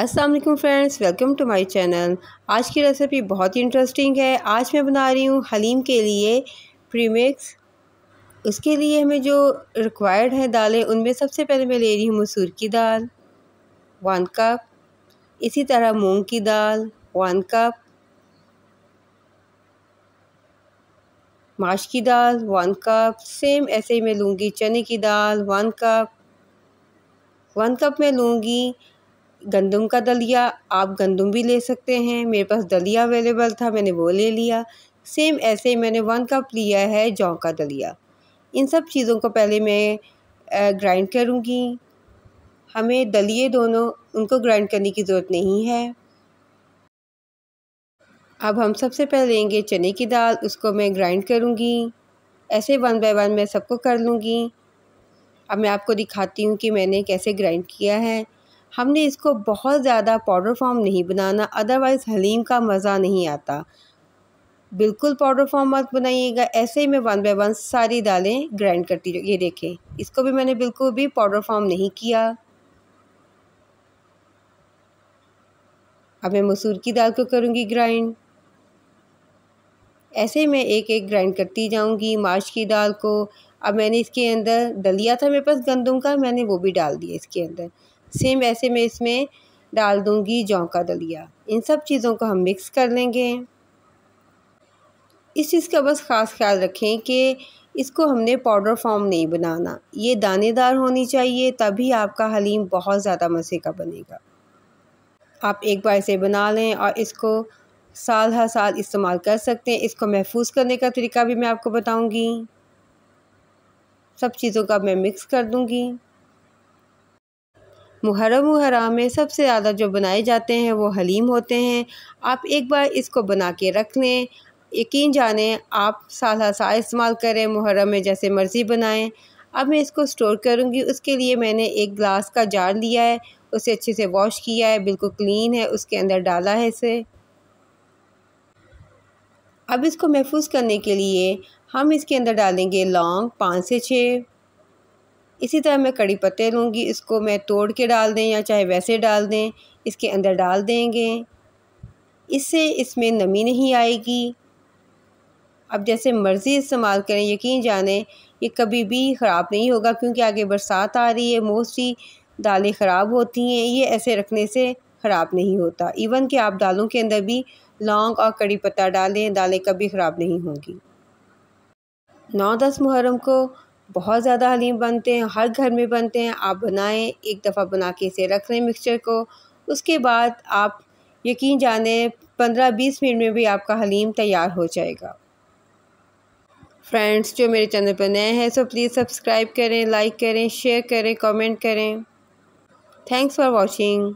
Aslam friends welcome to my channel आज की recipe बहुत ही इंटरेस्टिंग है आज मैं बना रही हूँ हलीम के लिए प्रीमिक्स उसके लिए हमें जो रिक्वायर्ड है दालें उनमें सबसे पहले मैं ले रही हूँ मसूर की दाल वन कप इसी तरह मूंग की दाल वन कप माश की दाल वन कप सेम ऐसे ही मैं लूँगी चने की दाल वन कप वन कप मैं लूँगी गंदम का दलिया आप गंदम भी ले सकते हैं मेरे पास दलिया अवेलेबल था मैंने वो ले लिया सेम ऐसे मैंने वन कप लिया है जौ का दलिया इन सब चीज़ों को पहले मैं ग्राइंड करूँगी हमें दलिए दोनों उनको ग्राइंड करने की ज़रूरत नहीं है अब हम सबसे पहले लेंगे चने की दाल उसको मैं ग्राइंड करूँगी ऐसे वन बाय वन मैं सबको कर लूँगी अब मैं आपको दिखाती हूँ कि मैंने कैसे ग्राइंड किया है हमने इसको बहुत ज़्यादा पाउडर फॉर्म नहीं बनाना अदरवाइज़ हलीम का मज़ा नहीं आता बिल्कुल पाउडर फॉर्म मत बनाइएगा ऐसे ही मैं वन बाय वन सारी दालें ग्राइंड करती ये देखें इसको भी मैंने बिल्कुल भी पाउडर फॉर्म नहीं किया अब मैं मसूर की दाल को करूँगी ग्राइंड ऐसे ही मैं एक एक ग्राइंड करती जाऊँगी माश की दाल को अब मैंने इसके अंदर दलिया था मेरे पास गंदम का मैंने वो भी डाल दिया इसके अंदर सेम वैसे मैं इसमें डाल दूँगी जौ का दलिया इन सब चीज़ों को हम मिक्स कर लेंगे इस चीज़ का बस ख़ास ख्याल रखें कि इसको हमने पाउडर फॉर्म नहीं बनाना ये दानेदार होनी चाहिए तभी आपका हलीम बहुत ज़्यादा मज़े का बनेगा आप एक बार इसे बना लें और इसको साल हर साल इस्तेमाल कर सकते हैं इसको महफूज करने का तरीका भी मैं आपको बताऊंगी सब चीज़ों का मैं मिक्स कर दूंगी मुहर्रम हराम में सबसे ज़्यादा जो बनाए जाते हैं वो हलीम होते हैं आप एक बार इसको बना के रख लें यकीन जाने आप सादा सा इस्तेमाल करें मुहरम में जैसे मर्ज़ी बनाएं अब मैं इसको स्टोर करूँगी उसके लिए मैंने एक ग्लास का जार लिया है उसे अच्छे से वॉश किया है बिल्कुल क्लीन है उसके अंदर डाला है इसे अब इसको महफूज करने के लिए हम इसके अंदर डालेंगे लौंग पाँच से छः इसी तरह मैं कड़ी पत्ते लूँगी इसको मैं तोड़ के डाल दें या चाहे वैसे डाल दें इसके अंदर डाल देंगे इससे इसमें नमी नहीं आएगी अब जैसे मर्ज़ी इस्तेमाल करें यकीन जाने ये कभी भी ख़राब नहीं होगा क्योंकि आगे बरसात आ रही है मोस्टली दालें ख़राब होती हैं ये ऐसे रखने से ख़राब नहीं होता इवन कि आप दालों के अंदर भी लौंग और कड़ी पत्ता डालें दालें कभी ख़राब नहीं होंगी नौ दस मुहर्रम को बहुत ज़्यादा हलीम बनते हैं हर घर में बनते हैं आप बनाएं एक दफ़ा बना के इसे रख लें मिक्सचर को उसके बाद आप यकीन जाने पंद्रह बीस मिनट में भी आपका हलीम तैयार हो जाएगा फ्रेंड्स जो मेरे चैनल पर नए हैं सो प्लीज़ सब्सक्राइब करें लाइक करें शेयर करें कमेंट करें थैंक्स फॉर वॉचिंग